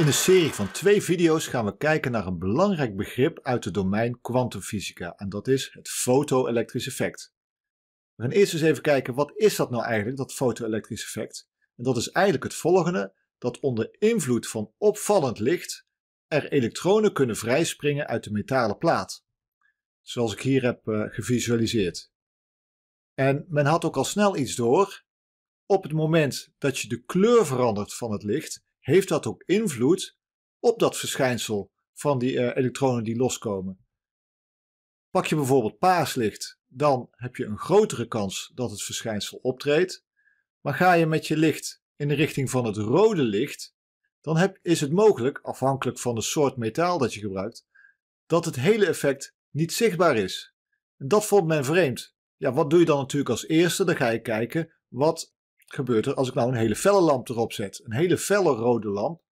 In de serie van twee video's gaan we kijken naar een belangrijk begrip uit het domein kwantumfysica en dat is het foto effect. We gaan eerst eens even kijken wat is dat nou eigenlijk, dat foto effect. En dat is eigenlijk het volgende, dat onder invloed van opvallend licht er elektronen kunnen vrijspringen uit de metalen plaat. Zoals ik hier heb eh, gevisualiseerd. En men had ook al snel iets door. Op het moment dat je de kleur verandert van het licht, heeft dat ook invloed op dat verschijnsel van die eh, elektronen die loskomen. Pak je bijvoorbeeld paarslicht, dan heb je een grotere kans dat het verschijnsel optreedt. Maar ga je met je licht in de richting van het rode licht, dan heb, is het mogelijk, afhankelijk van de soort metaal dat je gebruikt, dat het hele effect niet zichtbaar is. En dat vond men vreemd. Ja, wat doe je dan natuurlijk als eerste? Dan ga je kijken, wat gebeurt er als ik nou een hele felle lamp erop zet? Een hele felle rode lamp.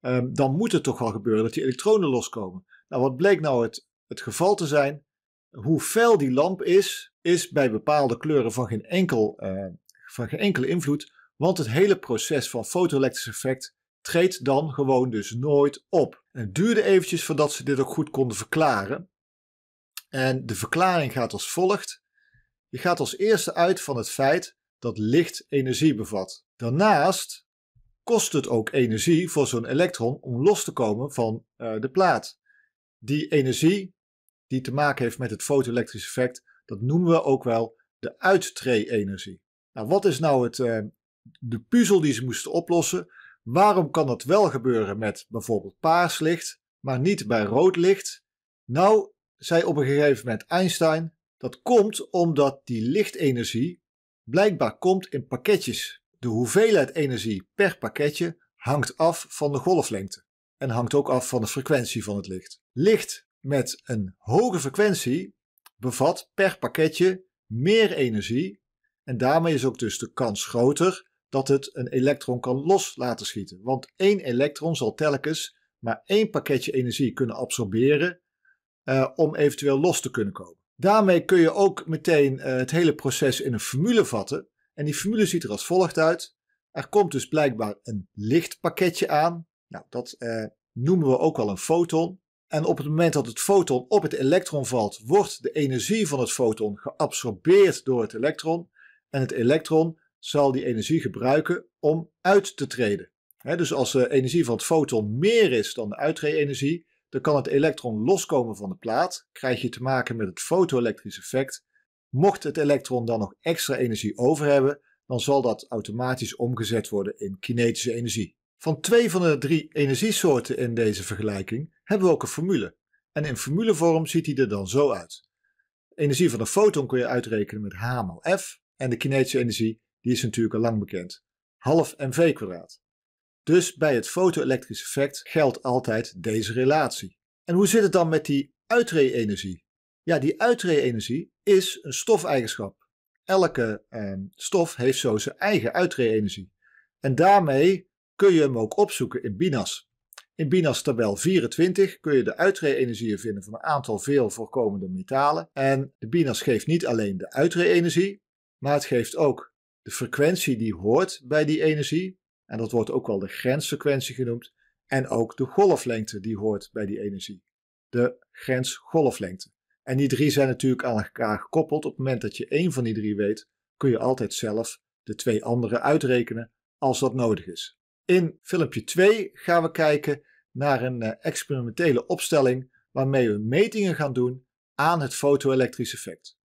Ehm, dan moet het toch wel gebeuren dat die elektronen loskomen. Nou, wat bleek nou het, het geval te zijn? Hoe fel die lamp is, is bij bepaalde kleuren van geen, enkel, ehm, van geen enkele invloed. Want het hele proces van fotoelektrisch effect treedt dan gewoon dus nooit op. En het duurde eventjes voordat ze dit ook goed konden verklaren. En de verklaring gaat als volgt. Je gaat als eerste uit van het feit dat licht energie bevat. Daarnaast kost het ook energie voor zo'n elektron om los te komen van eh, de plaat. Die energie die te maken heeft met het fotoelektrisch effect, dat noemen we ook wel de uittree-energie. Nou, wat is nou het, eh, de puzzel die ze moesten oplossen? Waarom kan dat wel gebeuren met bijvoorbeeld paars licht, maar niet bij rood licht? Nou, zei op een gegeven moment Einstein, dat komt omdat die lichtenergie Blijkbaar komt in pakketjes. De hoeveelheid energie per pakketje hangt af van de golflengte en hangt ook af van de frequentie van het licht. Licht met een hoge frequentie bevat per pakketje meer energie en daarmee is ook dus de kans groter dat het een elektron kan los laten schieten. Want één elektron zal telkens maar één pakketje energie kunnen absorberen eh, om eventueel los te kunnen komen. Daarmee kun je ook meteen eh, het hele proces in een formule vatten. En die formule ziet er als volgt uit. Er komt dus blijkbaar een lichtpakketje aan. Nou, dat eh, noemen we ook wel een foton. En op het moment dat het foton op het elektron valt, wordt de energie van het foton geabsorbeerd door het elektron. En het elektron zal die energie gebruiken om uit te treden. dus als de energie van het foton meer is dan de uitreenergie, energie dan kan het elektron loskomen van de plaat, krijg je te maken met het fotoelektrisch effect. Mocht het elektron dan nog extra energie over hebben, dan zal dat automatisch omgezet worden in kinetische energie. Van twee van de drie energiesoorten in deze vergelijking hebben we ook een formule. En in formulevorm ziet die er dan zo uit. De energie van een foton kun je uitrekenen met H mal F en de kinetische energie die is natuurlijk al lang bekend, half mv kwadraat. Dus bij het fotoelektrisch effect geldt altijd deze relatie. En hoe zit het dan met die uitree Ja, die uitree is een stofeigenschap. Elke ehm, stof heeft zo zijn eigen uitree En daarmee kun je hem ook opzoeken in BINAS. In BINAS tabel 24 kun je de uitree vinden van een aantal veel voorkomende metalen. En de BINAS geeft niet alleen de uitree maar het geeft ook de frequentie die hoort bij die energie, en dat wordt ook wel de grensfrequentie genoemd. En ook de golflengte die hoort bij die energie. De grensgolflengte. En die drie zijn natuurlijk aan elkaar gekoppeld. Op het moment dat je één van die drie weet, kun je altijd zelf de twee andere uitrekenen als dat nodig is. In filmpje 2 gaan we kijken naar een eh, experimentele opstelling waarmee we metingen gaan doen aan het fotoelektrisch effect.